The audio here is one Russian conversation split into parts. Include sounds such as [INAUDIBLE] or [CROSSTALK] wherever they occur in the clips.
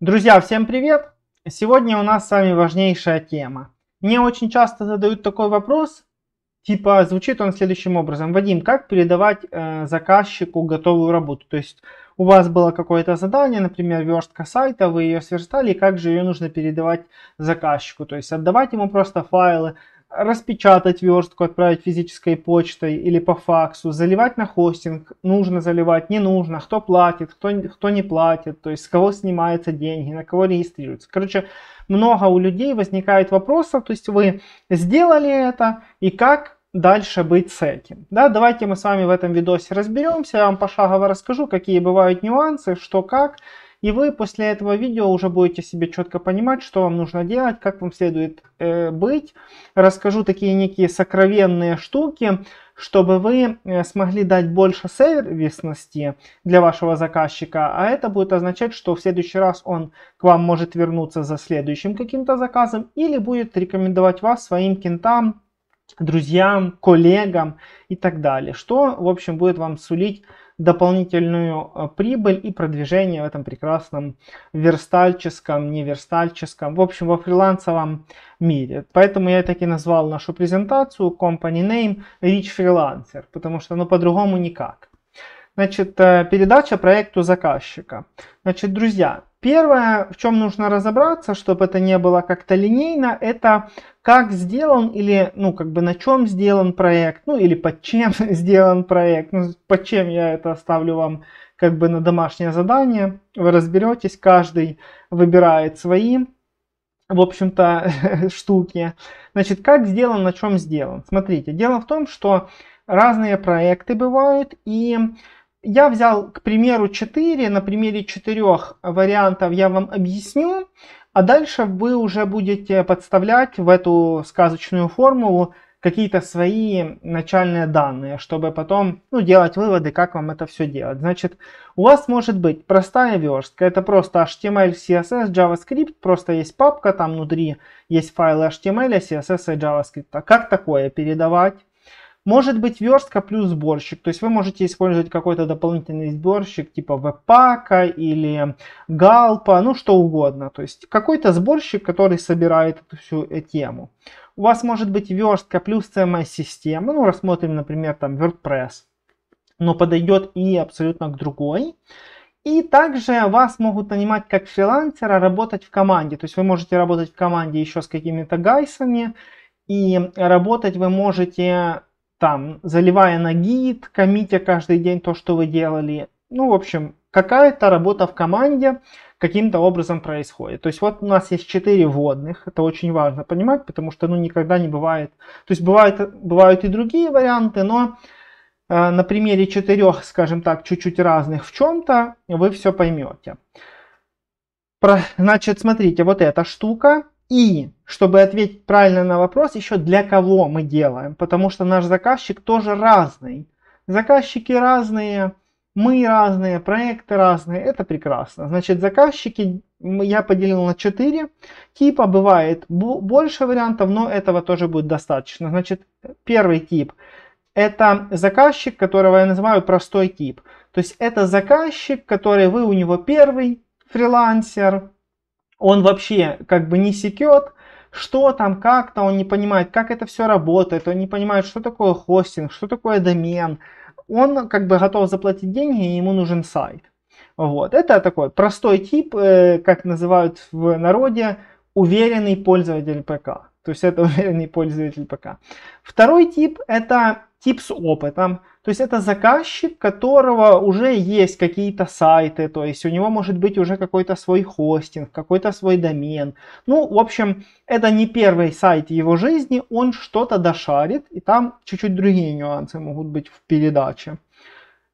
Друзья, всем привет! Сегодня у нас с вами важнейшая тема. Мне очень часто задают такой вопрос, типа звучит он следующим образом. Вадим, как передавать э, заказчику готовую работу? То есть у вас было какое-то задание, например, верстка сайта, вы ее сверстали, и как же ее нужно передавать заказчику? То есть отдавать ему просто файлы, распечатать верстку, отправить физической почтой или по факсу, заливать на хостинг, нужно заливать, не нужно, кто платит, кто, кто не платит, то есть с кого снимаются деньги, на кого регистрируются. Короче, много у людей возникает вопросов, то есть вы сделали это и как дальше быть с этим. Да, давайте мы с вами в этом видосе разберемся, я вам пошагово расскажу, какие бывают нюансы, что как, и вы после этого видео уже будете себе четко понимать, что вам нужно делать, как вам следует э, быть. Расскажу такие некие сокровенные штуки, чтобы вы э, смогли дать больше сервисности для вашего заказчика, а это будет означать, что в следующий раз он к вам может вернуться за следующим каким-то заказом или будет рекомендовать вас своим кентам, друзьям, коллегам и так далее, что, в общем, будет вам сулить дополнительную э, прибыль и продвижение в этом прекрасном верстальческом, неверстальческом, в общем, во фрилансовом мире. Поэтому я так и назвал нашу презентацию Company Name Rich Freelancer, потому что ну по-другому никак. Значит, э, передача проекту заказчика. Значит, друзья, первое, в чем нужно разобраться, чтобы это не было как-то линейно, это как сделан или, ну, как бы на чем сделан проект, ну, или под чем [LAUGHS] сделан проект. Ну, под чем я это оставлю вам как бы на домашнее задание. Вы разберетесь, каждый выбирает свои в общем-то, [LAUGHS] штуки. Значит, как сделан, на чем сделан. Смотрите, дело в том, что разные проекты бывают, и я взял, к примеру, 4. На примере 4 вариантов я вам объясню. А дальше вы уже будете подставлять в эту сказочную формулу какие-то свои начальные данные, чтобы потом ну, делать выводы, как вам это все делать. Значит, у вас может быть простая верстка, это просто HTML, CSS, JavaScript, просто есть папка, там внутри есть файлы HTML, CSS и JavaScript. А как такое передавать? Может быть верстка плюс сборщик, то есть вы можете использовать какой-то дополнительный сборщик типа веб-пака или галпа, ну что угодно. То есть какой-то сборщик, который собирает эту всю э, тему. У вас может быть верстка плюс CMS-система, ну рассмотрим, например, там WordPress, но подойдет и абсолютно к другой. И также вас могут нанимать как фрилансера работать в команде. То есть вы можете работать в команде еще с какими-то гайсами. И работать вы можете там, заливая на гид, комите каждый день то, что вы делали. Ну, в общем, какая-то работа в команде каким-то образом происходит. То есть вот у нас есть четыре вводных, это очень важно понимать, потому что ну, никогда не бывает. То есть бывает, бывают и другие варианты, но э, на примере четырех, скажем так, чуть-чуть разных в чем-то вы все поймете. Про, значит, смотрите, вот эта штука, и, чтобы ответить правильно на вопрос, еще для кого мы делаем, потому что наш заказчик тоже разный. Заказчики разные, мы разные, проекты разные, это прекрасно. Значит, заказчики я поделил на 4 типа, бывает больше вариантов, но этого тоже будет достаточно. Значит, первый тип – это заказчик, которого я называю простой тип. То есть это заказчик, который вы у него первый фрилансер, он вообще как бы не секет, что там, как-то, он не понимает, как это все работает, он не понимает, что такое хостинг, что такое домен. Он как бы готов заплатить деньги, и ему нужен сайт. Вот. Это такой простой тип, э, как называют в народе, уверенный пользователь ПК. То есть это [LAUGHS] уверенный пользователь ПК. Второй тип это тип с опытом. То есть это заказчик, которого уже есть какие-то сайты, то есть у него может быть уже какой-то свой хостинг, какой-то свой домен. Ну, в общем, это не первый сайт его жизни, он что-то дошарит, и там чуть-чуть другие нюансы могут быть в передаче.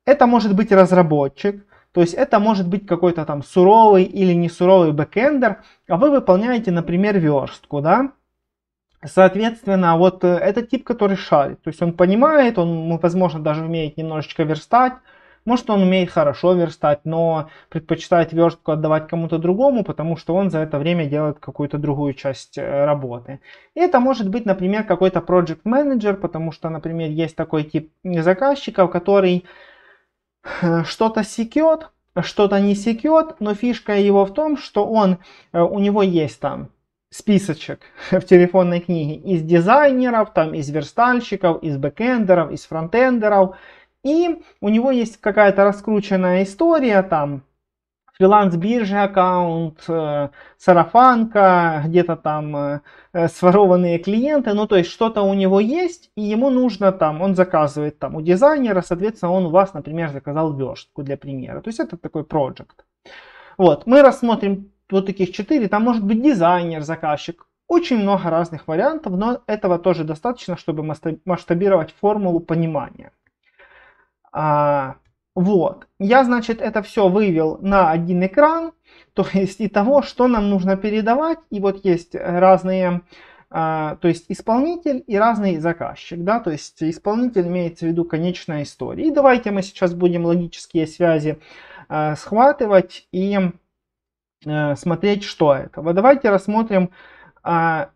Это может быть разработчик, то есть это может быть какой-то там суровый или не суровый бэкэндер, а вы выполняете, например, верстку, да, Соответственно, вот э, этот тип, который шарит, то есть он понимает, он, возможно, даже умеет немножечко верстать, может, он умеет хорошо верстать, но предпочитает верстку отдавать кому-то другому, потому что он за это время делает какую-то другую часть э, работы. И это может быть, например, какой-то project менеджер потому что, например, есть такой тип заказчиков, который э, что-то секет, что-то не секет, но фишка его в том, что он, у него есть там списочек [LAUGHS] в телефонной книге из дизайнеров, там из верстальщиков, из бэкендеров из фронтендеров. И у него есть какая-то раскрученная история, там фриланс-биржа аккаунт, э, сарафанка, где-то там э, э, сворованные клиенты, ну то есть что-то у него есть, и ему нужно там, он заказывает там у дизайнера, соответственно, он у вас, например, заказал верстку для примера. То есть это такой проект. Вот, мы рассмотрим вот таких четыре там может быть дизайнер, заказчик. Очень много разных вариантов, но этого тоже достаточно, чтобы масштабировать формулу понимания. А, вот. Я, значит, это все вывел на один экран, то есть и того, что нам нужно передавать. И вот есть разные, а, то есть исполнитель и разный заказчик, да, то есть исполнитель имеется в виду конечная история. И давайте мы сейчас будем логические связи а, схватывать и Э, смотреть, что это. Вот давайте рассмотрим а,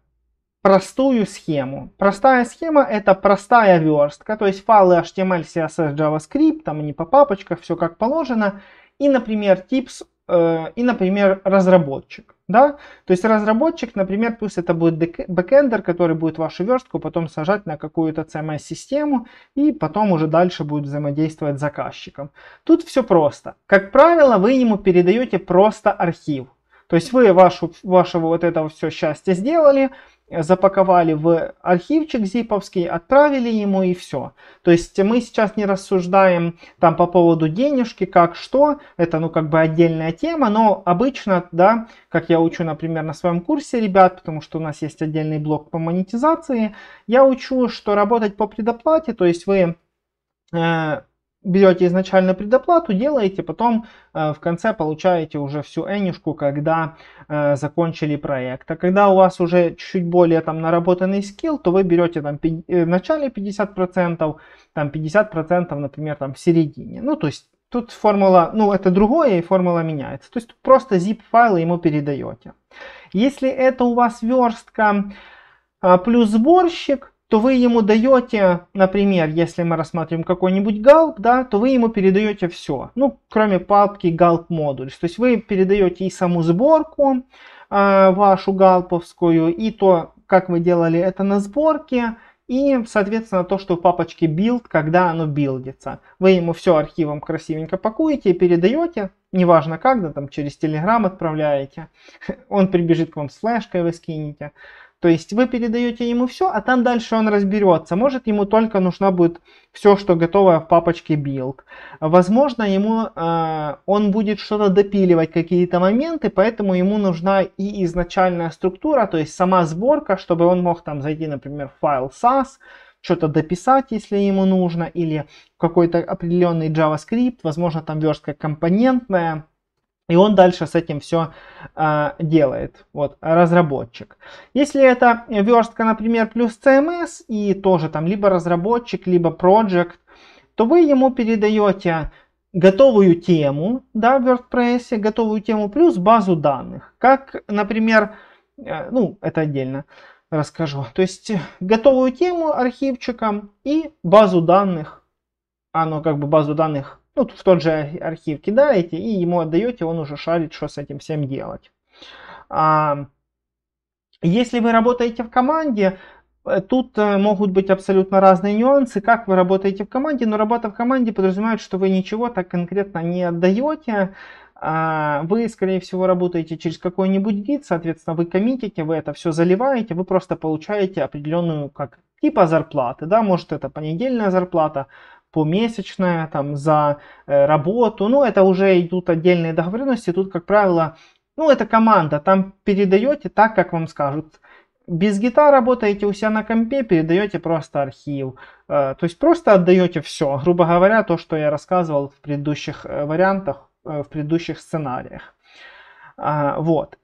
простую схему. Простая схема это простая верстка, то есть файлы HTML, CSS, JavaScript, там они по папочках, все как положено. И, например, tips Э, и, например, разработчик. Да? То есть разработчик, например, пусть это будет бэкендер, который будет вашу верстку потом сажать на какую-то CMS-систему и потом уже дальше будет взаимодействовать с заказчиком. Тут все просто. Как правило, вы ему передаете просто архив. То есть вы вашу, вашего вот этого все счастья сделали, запаковали в архивчик зиповский, отправили ему и все. То есть мы сейчас не рассуждаем там по поводу денежки, как что, это ну как бы отдельная тема, но обычно, да, как я учу, например, на своем курсе ребят, потому что у нас есть отдельный блок по монетизации, я учу, что работать по предоплате, то есть вы э, берете изначально предоплату, делаете, потом э, в конце получаете уже всю энишку, когда э, закончили проект. А когда у вас уже чуть-чуть более там наработанный скилл, то вы берете там э, в начале 50%, там 50%, например, там в середине. Ну, то есть тут формула, ну, это другое, и формула меняется. То есть просто zip файлы ему передаете. Если это у вас верстка а, плюс сборщик, то вы ему даете, например, если мы рассматриваем какой-нибудь галп, да, то вы ему передаете все, ну, кроме папки галп модуль. То есть вы передаете и саму сборку э, вашу галповскую, и то, как вы делали это на сборке, и, соответственно, то, что в папочке build, когда оно билдится. Вы ему все архивом красивенько пакуете и передаете, неважно как, да, там через Telegram отправляете, [LAUGHS] он прибежит к вам с флешкой, вы скинете. То есть вы передаете ему все, а там дальше он разберется. Может ему только нужна будет все, что готовое в папочке build. Возможно, ему э, он будет что-то допиливать, какие-то моменты, поэтому ему нужна и изначальная структура, то есть сама сборка, чтобы он мог там зайти, например, в файл SAS, что-то дописать, если ему нужно, или какой-то определенный JavaScript, возможно, там верстка компонентная, и он дальше с этим все а, делает, вот, разработчик. Если это верстка, например, плюс CMS, и тоже там либо разработчик, либо project, то вы ему передаете готовую тему, да, в WordPress, готовую тему плюс базу данных. Как, например, э, ну, это отдельно расскажу. То есть готовую тему архивчиком и базу данных. Оно как бы базу данных ну, в тот же архив кидаете и ему отдаете, он уже шарит, что с этим всем делать. А, если вы работаете в команде, э, Тут э, могут быть абсолютно разные нюансы, как вы работаете в команде, но работа в команде подразумевает, что вы ничего так конкретно не отдаете. А, вы, скорее всего, работаете через какой-нибудь гид, соответственно, вы коммитите, вы это все заливаете, вы просто получаете определенную как типа зарплаты, да, может это понедельная зарплата, помесячная там, за э, работу. Ну, это уже идут отдельные договоренности. Тут, как правило, ну, это команда. Там передаете так, как вам скажут. Без гитар работаете у себя на компе, передаете просто архив. Э, то есть просто отдаете все, грубо говоря, то, что я рассказывал в предыдущих э, вариантах, в предыдущих сценариях. А, вот.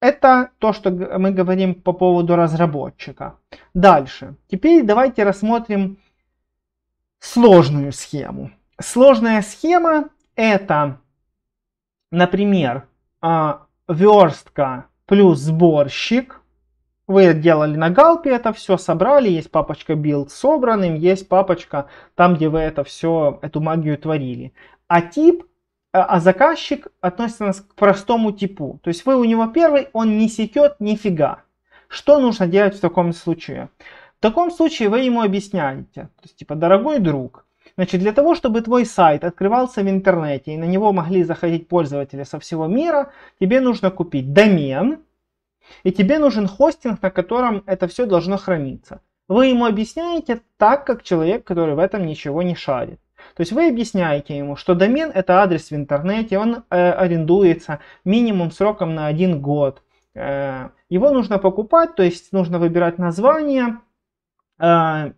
Это то, что мы говорим по поводу разработчика. Дальше. Теперь давайте рассмотрим сложную схему. Сложная схема это, например, а, верстка плюс сборщик. Вы делали на галпе это все, собрали, есть папочка build собранным, есть папочка там, где вы это все, эту магию творили. А тип, а, а заказчик относится к простому типу. То есть вы у него первый, он не секет нифига. Что нужно делать в таком случае? В таком случае вы ему объясняете, то есть типа, дорогой друг, Значит, для того, чтобы твой сайт открывался в интернете и на него могли заходить пользователи со всего мира, тебе нужно купить домен, и тебе нужен хостинг, на котором это все должно храниться. Вы ему объясняете так, как человек, который в этом ничего не шарит. То есть вы объясняете ему, что домен это адрес в интернете, он э, арендуется минимум сроком на один год. Э, его нужно покупать, то есть нужно выбирать название, Э,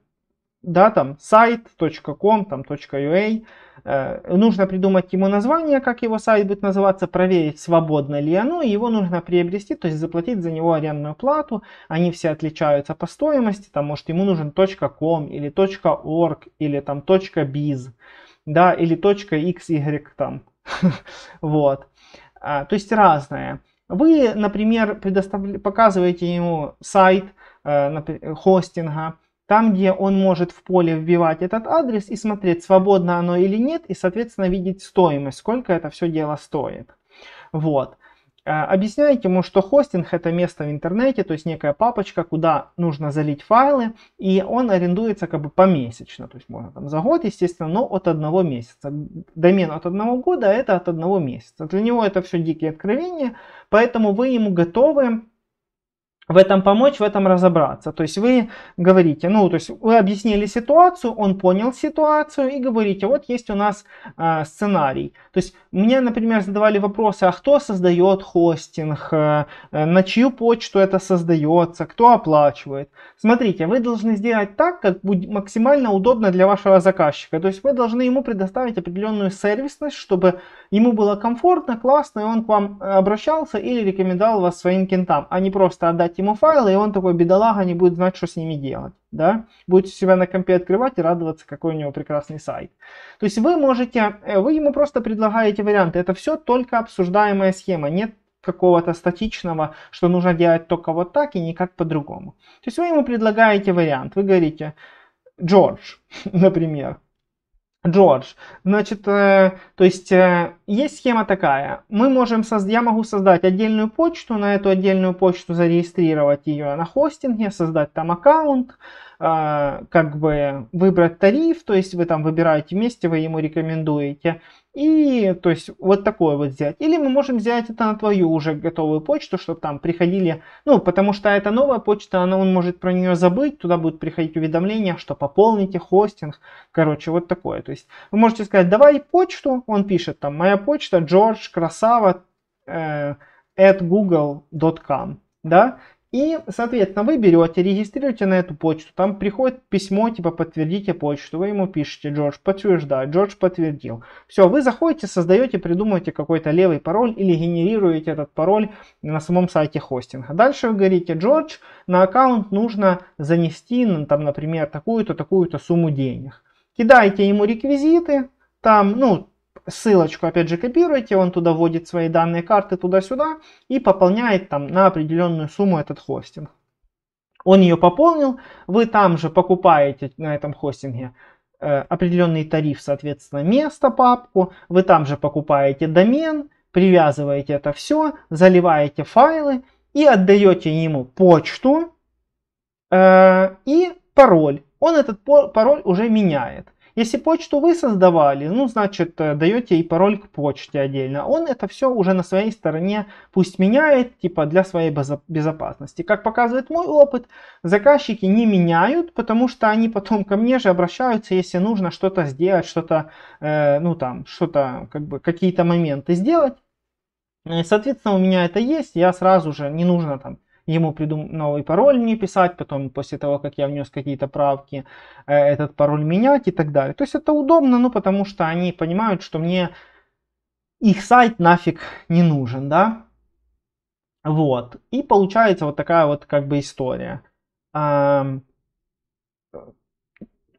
да, там сайт.com, там .ua, э, нужно придумать ему название, как его сайт будет называться, проверить, свободно ли оно, и его нужно приобрести, то есть заплатить за него арендную плату, они все отличаются по стоимости, там, может, ему нужен .com или .org или там .biz, да, или .xy там, [LAUGHS] вот, а, то есть разное. Вы, например, предостав... показываете ему сайт э, хостинга, там, где он может в поле вбивать этот адрес и смотреть, свободно оно или нет, и, соответственно, видеть стоимость, сколько это все дело стоит. Вот. А, объясняйте ему, что хостинг это место в интернете, то есть некая папочка, куда нужно залить файлы, и он арендуется как бы помесячно, то есть можно там за год, естественно, но от одного месяца. Домен от одного года это от одного месяца. Для него это все дикие откровения, поэтому вы ему готовы в этом помочь, в этом разобраться. То есть вы говорите, ну, то есть вы объяснили ситуацию, он понял ситуацию и говорите, вот есть у нас э, сценарий. То есть мне, например, задавали вопросы, а кто создает хостинг, а, э, на чью почту это создается, кто оплачивает. Смотрите, вы должны сделать так, как будет максимально удобно для вашего заказчика. То есть вы должны ему предоставить определенную сервисность, чтобы ему было комфортно, классно, и он к вам э, обращался или рекомендовал вас своим кентам, а не просто отдать ему файлы, и он такой бедолага не будет знать, что с ними делать. Да? Будет у себя на компе открывать и радоваться, какой у него прекрасный сайт. То есть вы можете, э, вы ему просто предлагаете варианты. Это все только обсуждаемая схема. Нет какого-то статичного, что нужно делать только вот так и никак по-другому. То есть вы ему предлагаете вариант. Вы говорите, Джордж, [LAUGHS] например, Джордж, значит, э, то есть э, есть схема такая. Мы можем создать, я могу создать отдельную почту, на эту отдельную почту зарегистрировать ее на хостинге, создать там аккаунт, а, как бы выбрать тариф, то есть вы там выбираете вместе, вы ему рекомендуете. И то есть вот такое вот взять. Или мы можем взять это на твою уже готовую почту, чтобы там приходили, ну потому что это новая почта, она, он может про нее забыть, туда будут приходить уведомления, что пополните хостинг, короче вот такое. То есть вы можете сказать, давай почту, он пишет там, моя почта Джордж Красава, э, at google.com, да, и, соответственно, вы берете, регистрируете на эту почту, там приходит письмо, типа, подтвердите почту, вы ему пишете, Джордж, подтверждаю, Джордж подтвердил. Все, вы заходите, создаете, придумываете какой-то левый пароль или генерируете этот пароль на самом сайте хостинга. Дальше вы говорите, Джордж, на аккаунт нужно занести, ну, там, например, такую-то, такую-то сумму денег. Кидаете ему реквизиты, там, ну, ссылочку, опять же, копируете, он туда вводит свои данные карты туда-сюда и пополняет там на определенную сумму этот хостинг. Он ее пополнил, вы там же покупаете на этом хостинге э, определенный тариф, соответственно, место, папку, вы там же покупаете домен, привязываете это все, заливаете файлы и отдаете ему почту э, и пароль. Он этот пароль уже меняет. Если почту вы создавали, ну, значит, э, даете и пароль к почте отдельно. Он это все уже на своей стороне пусть меняет, типа, для своей безопасности. Как показывает мой опыт, заказчики не меняют, потому что они потом ко мне же обращаются, если нужно что-то сделать, что-то, э, ну, там, что-то, как бы, какие-то моменты сделать. Э, соответственно, у меня это есть, я сразу же, не нужно там ему придумать новый пароль не писать, потом после того, как я внес какие-то правки, э, этот пароль менять и так далее. То есть это удобно, ну потому что они понимают, что мне их сайт нафиг не нужен, да. Вот. И получается вот такая вот как бы история.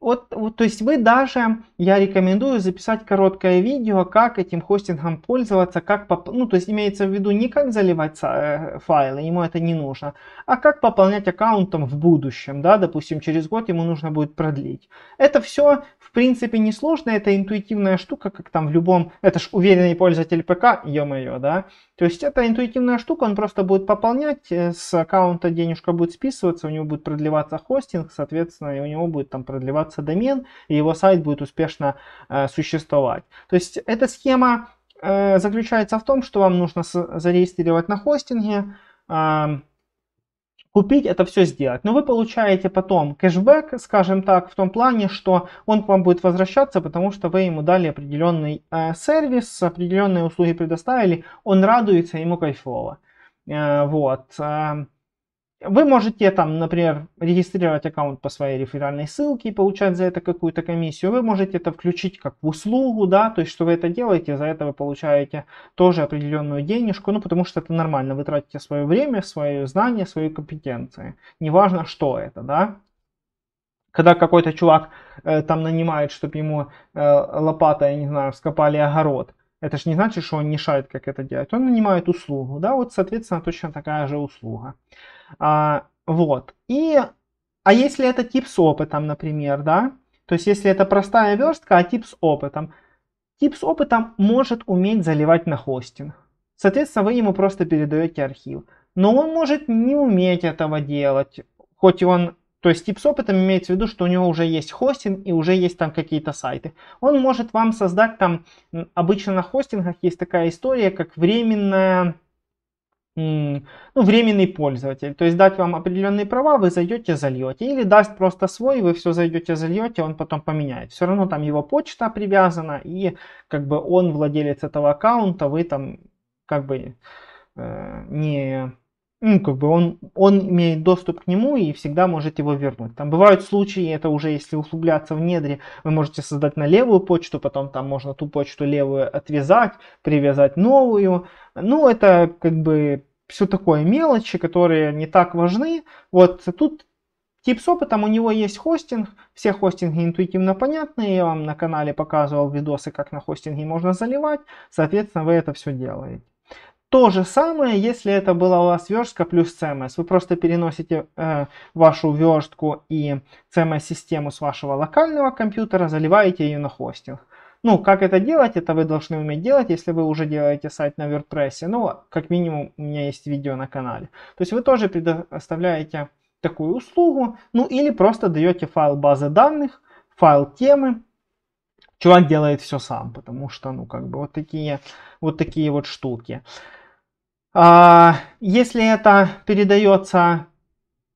Вот, вот, то есть вы даже, я рекомендую записать короткое видео, как этим хостингом пользоваться, как, поп... ну то есть имеется в виду не как заливать э, файлы, ему это не нужно, а как пополнять аккаунтом в будущем, да, допустим через год ему нужно будет продлить. Это все в принципе несложно, это интуитивная штука, как там в любом, это ж уверенный пользователь ПК, ё-моё, да. То есть это интуитивная штука, он просто будет пополнять, э, с аккаунта денежка будет списываться, у него будет продлеваться хостинг, соответственно, и у него будет там продлеваться создаться домен, и его сайт будет успешно э, существовать. То есть эта схема э, заключается в том, что вам нужно зарегистрировать на хостинге, э, купить, это все сделать. Но вы получаете потом кэшбэк, скажем так, в том плане, что он к вам будет возвращаться, потому что вы ему дали определенный э, сервис, определенные услуги предоставили, он радуется, ему кайфово. Э, вот. Эм, вы можете там, например, регистрировать аккаунт по своей реферальной ссылке и получать за это какую-то комиссию. Вы можете это включить как в услугу, да, то есть что вы это делаете, за это вы получаете тоже определенную денежку, ну потому что это нормально, вы тратите свое время, свое знание, свои компетенции. Неважно, что это, да. Когда какой-то чувак э, там нанимает, чтобы ему э, лопата, я не знаю, вскопали огород, это же не значит, что он не как это делать. Он нанимает услугу, да, вот, соответственно, точно такая же услуга. А, вот. И, а если это тип с опытом, например, да, то есть если это простая верстка, а тип с опытом, тип с опытом может уметь заливать на хостинг. Соответственно, вы ему просто передаете архив. Но он может не уметь этого делать, хоть и он то есть тип с опытом имеется в виду, что у него уже есть хостинг и уже есть там какие-то сайты. Он может вам создать там, обычно на хостингах есть такая история, как временная ну, временный пользователь. То есть дать вам определенные права, вы зайдете, зальете. Или даст просто свой, вы все зайдете, зальете, он потом поменяет. Все равно там его почта привязана, и как бы он владелец этого аккаунта, вы там как бы э, не ну, как бы он, он имеет доступ к нему и всегда может его вернуть. Там бывают случаи, это уже если углубляться в недре, вы можете создать на левую почту, потом там можно ту почту левую отвязать, привязать новую. Ну, это как бы все такое мелочи, которые не так важны. Вот тут тип с опытом, у него есть хостинг, все хостинги интуитивно понятны, я вам на канале показывал видосы, как на хостинге можно заливать, соответственно, вы это все делаете. То же самое, если это была у вас верстка плюс CMS. Вы просто переносите э, вашу верстку и CMS-систему с вашего локального компьютера, заливаете ее на хостинг. Ну, как это делать, это вы должны уметь делать, если вы уже делаете сайт на WordPress. Ну, как минимум, у меня есть видео на канале. То есть вы тоже предоставляете такую услугу, ну или просто даете файл базы данных, файл темы, чувак делает все сам, потому что, ну, как бы вот такие вот, такие вот штуки. А, если это передается,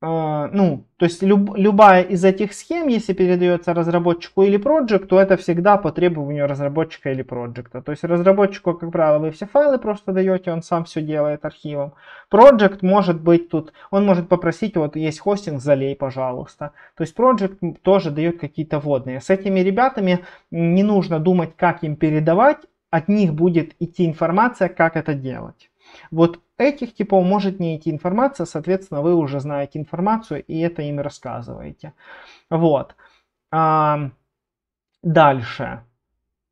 э, ну, то есть люб, любая из этих схем, если передается разработчику или то это всегда по требованию разработчика или проекта. То есть разработчику, как правило, вы все файлы просто даете, он сам все делает архивом. Project может быть тут, он может попросить, вот есть хостинг, залей, пожалуйста. То есть Project тоже дает какие-то водные. С этими ребятами не нужно думать, как им передавать, от них будет идти информация, как это делать. Вот этих типов может не идти информация, соответственно, вы уже знаете информацию и это им рассказываете. Вот. А, дальше.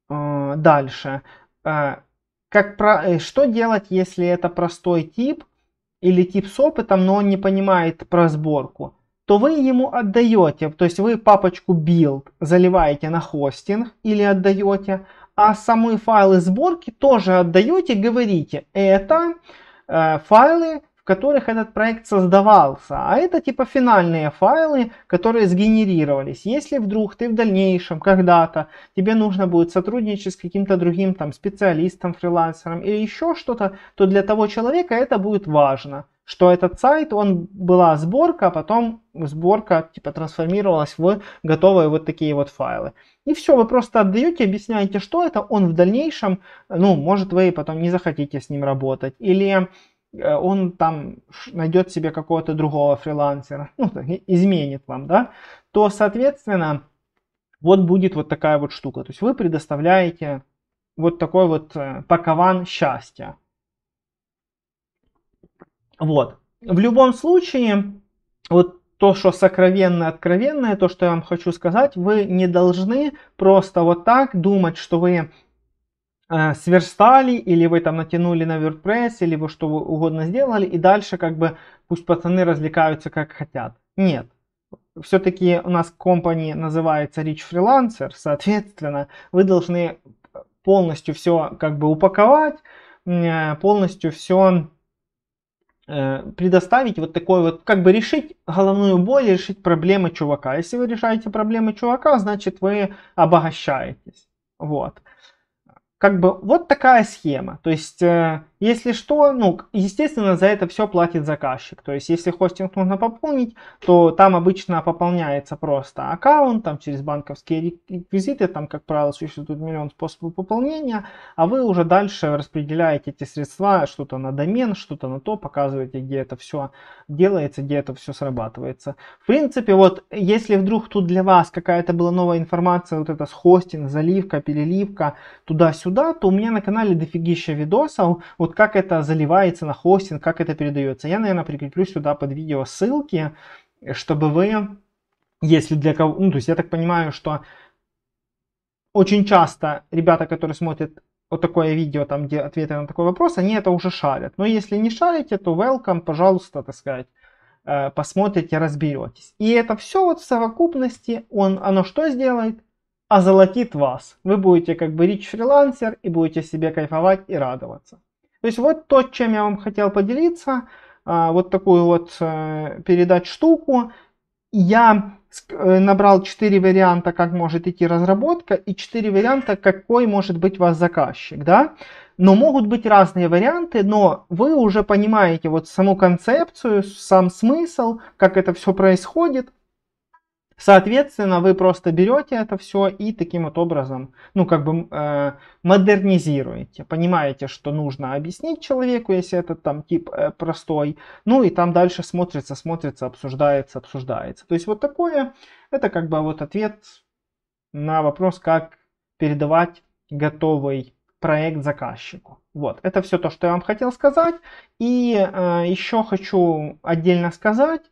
А, дальше. А, как про... Э, что делать, если это простой тип или тип с опытом, но он не понимает про сборку? то вы ему отдаете, то есть вы папочку build заливаете на хостинг или отдаете, а самые файлы сборки тоже отдаете, говорите, это э, файлы, в которых этот проект создавался, а это типа финальные файлы, которые сгенерировались. Если вдруг ты в дальнейшем когда-то, тебе нужно будет сотрудничать с каким-то другим там специалистом, фрилансером или еще что-то, то для того человека это будет важно что этот сайт, он была сборка, а потом сборка типа трансформировалась в готовые вот такие вот файлы. И все, вы просто отдаете, объясняете, что это, он в дальнейшем, ну, может, вы потом не захотите с ним работать, или э, он там найдет себе какого-то другого фрилансера, ну, изменит вам, да, то, соответственно, вот будет вот такая вот штука. То есть вы предоставляете вот такой вот э, пакован счастья. Вот. В любом случае, вот то, что сокровенное, откровенное, то, что я вам хочу сказать, вы не должны просто вот так думать, что вы э, сверстали, или вы там натянули на WordPress, или вы что угодно сделали, и дальше как бы пусть пацаны развлекаются как хотят. Нет. Все-таки у нас компания называется Rich Freelancer, соответственно, вы должны полностью все как бы упаковать, э, полностью все Э, предоставить вот такой вот, как бы решить головную боль, решить проблемы чувака. Если вы решаете проблемы чувака, значит вы обогащаетесь. Вот. Как бы вот такая схема. То есть, э, если что, ну, естественно, за это все платит заказчик. То есть, если хостинг нужно пополнить, то там обычно пополняется просто аккаунт, там через банковские реквизиты, там, как правило, существует миллион способов пополнения, а вы уже дальше распределяете эти средства, что-то на домен, что-то на то, показываете, где это все делается, где это все срабатывается. В принципе, вот, если вдруг тут для вас какая-то была новая информация, вот это с хостинг, заливка, переливка, туда-сюда, сюда, то у меня на канале дофигища видосов, вот как это заливается на хостинг, как это передается. Я, наверное, прикреплю сюда под видео ссылки, чтобы вы, если для кого... Ну, то есть я так понимаю, что очень часто ребята, которые смотрят вот такое видео, там, где ответы на такой вопрос, они это уже шарят. Но если не шарите, то welcome, пожалуйста, так сказать, э, посмотрите, разберетесь. И это все вот в совокупности, он, оно что сделает? озолотит вас. Вы будете как бы рич фрилансер и будете себе кайфовать и радоваться. То есть вот то, чем я вам хотел поделиться, а, вот такую вот э, передать штуку. Я э, набрал 4 варианта, как может идти разработка, и 4 варианта, какой может быть у вас заказчик, да. Но могут быть разные варианты, но вы уже понимаете вот саму концепцию, сам смысл, как это все происходит, Соответственно, вы просто берете это все и таким вот образом, ну, как бы э, модернизируете. Понимаете, что нужно объяснить человеку, если этот там тип э, простой. Ну, и там дальше смотрится, смотрится, обсуждается, обсуждается. То есть вот такое, это как бы вот ответ на вопрос, как передавать готовый проект заказчику. Вот, это все то, что я вам хотел сказать. И э, еще хочу отдельно сказать,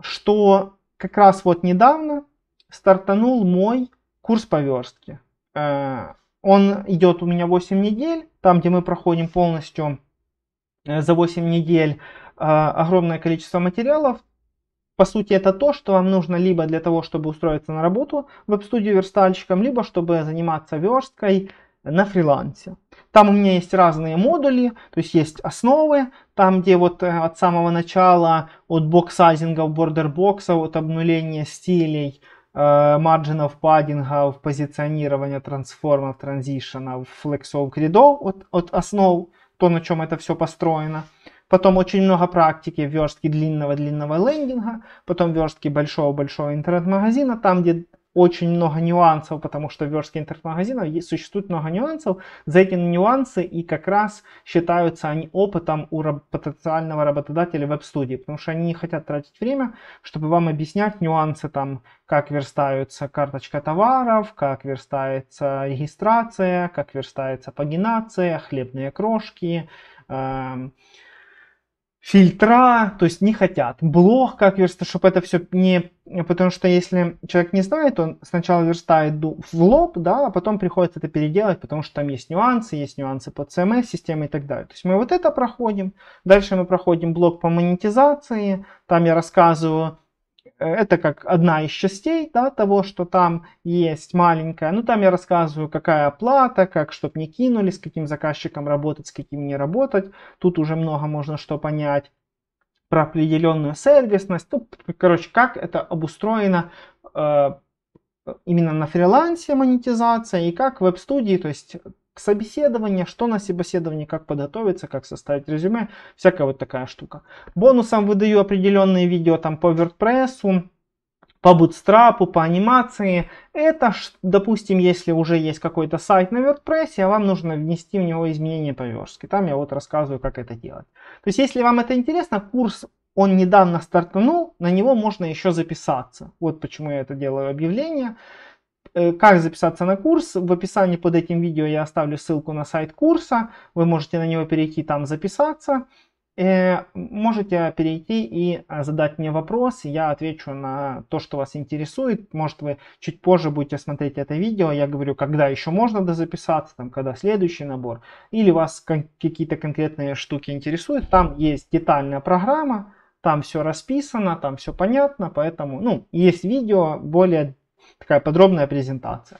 что как раз вот недавно стартанул мой курс по верстке. Э, он идет у меня 8 недель, там, где мы проходим полностью э, за 8 недель э, огромное количество материалов. По сути, это то, что вам нужно либо для того, чтобы устроиться на работу веб-студию верстальщиком, либо чтобы заниматься версткой, на фрилансе. Там у меня есть разные модули, то есть есть основы, там где вот э, от самого начала, от боксайзингов, бордербоксов, от обнуления стилей, э, марджинов, паддингов, позиционирования трансформов, транзишенов, флексов, гридов от, от основ, то, на чем это все построено. Потом очень много практики верстки длинного-длинного лендинга, потом верстки большого-большого интернет-магазина, там, где очень много нюансов, потому что в верстке интернет-магазинов существует много нюансов. За эти нюансы и как раз считаются они опытом у потенциального работодателя веб-студии, потому что они не хотят тратить время, чтобы вам объяснять нюансы там, как верстаются карточка товаров, как верстается регистрация, как верстается пагинация, хлебные крошки, э, фильтра, то есть не хотят. блог как верстать, чтобы это все не... Потому что если человек не знает, он сначала верстает в лоб, да, а потом приходится это переделать, потому что там есть нюансы, есть нюансы по CMS-системе и так далее. То есть мы вот это проходим. Дальше мы проходим блок по монетизации. Там я рассказываю, Э, это как одна из частей да, того, что там есть маленькая. Ну, там я рассказываю, какая оплата, как, чтобы не кинули, с каким заказчиком работать, с каким не работать. Тут уже много можно что понять про определенную сервисность. Ну, короче, как это обустроено э, именно на фрилансе монетизация и как веб-студии, то есть к собеседованию, что на собеседовании, как подготовиться, как составить резюме, всякая вот такая штука. Бонусом выдаю определенные видео там по WordPress, по Bootstrap, по анимации. Это, допустим, если уже есть какой-то сайт на WordPress, а вам нужно внести в него изменения по верстке. Там я вот рассказываю, как это делать. То есть, если вам это интересно, курс он недавно стартанул, на него можно еще записаться. Вот почему я это делаю объявление. Э, как записаться на курс. В описании под этим видео я оставлю ссылку на сайт курса. Вы можете на него перейти, там записаться. Э, можете перейти и а, задать мне вопрос, я отвечу на то, что вас интересует. Может вы чуть позже будете смотреть это видео, я говорю, когда еще можно дозаписаться, там, когда следующий набор. Или вас какие-то конкретные штуки интересуют, там есть детальная программа, там все расписано, там все понятно, поэтому, ну, есть видео более Такая подробная презентация.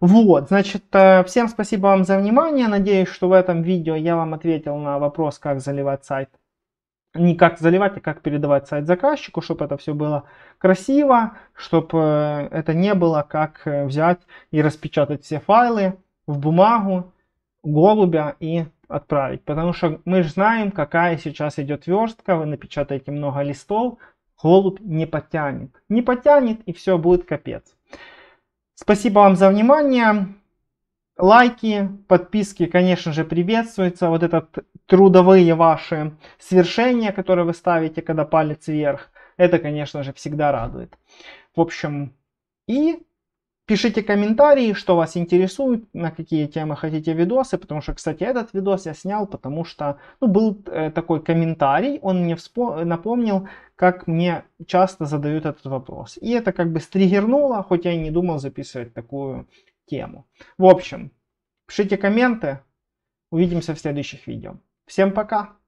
Вот, значит, э, всем спасибо вам за внимание. Надеюсь, что в этом видео я вам ответил на вопрос, как заливать сайт. Не как заливать, а как передавать сайт заказчику, чтобы это все было красиво, чтобы э, это не было как э, взять и распечатать все файлы в бумагу, голубя и отправить. Потому что мы же знаем, какая сейчас идет верстка, вы напечатаете много листов, голубь не потянет. Не потянет и все, будет капец. Спасибо вам за внимание. Лайки, подписки, конечно же, приветствуются. Вот это трудовые ваши свершения, которые вы ставите, когда палец вверх, это, конечно же, всегда радует. В общем, и Пишите комментарии, что вас интересует, на какие темы хотите видосы, потому что, кстати, этот видос я снял, потому что ну, был э, такой комментарий, он мне вспо- напомнил, как мне часто задают этот вопрос. И это как бы стригернуло, хоть я и не думал записывать такую тему. В общем, пишите комменты, увидимся в следующих видео. Всем пока!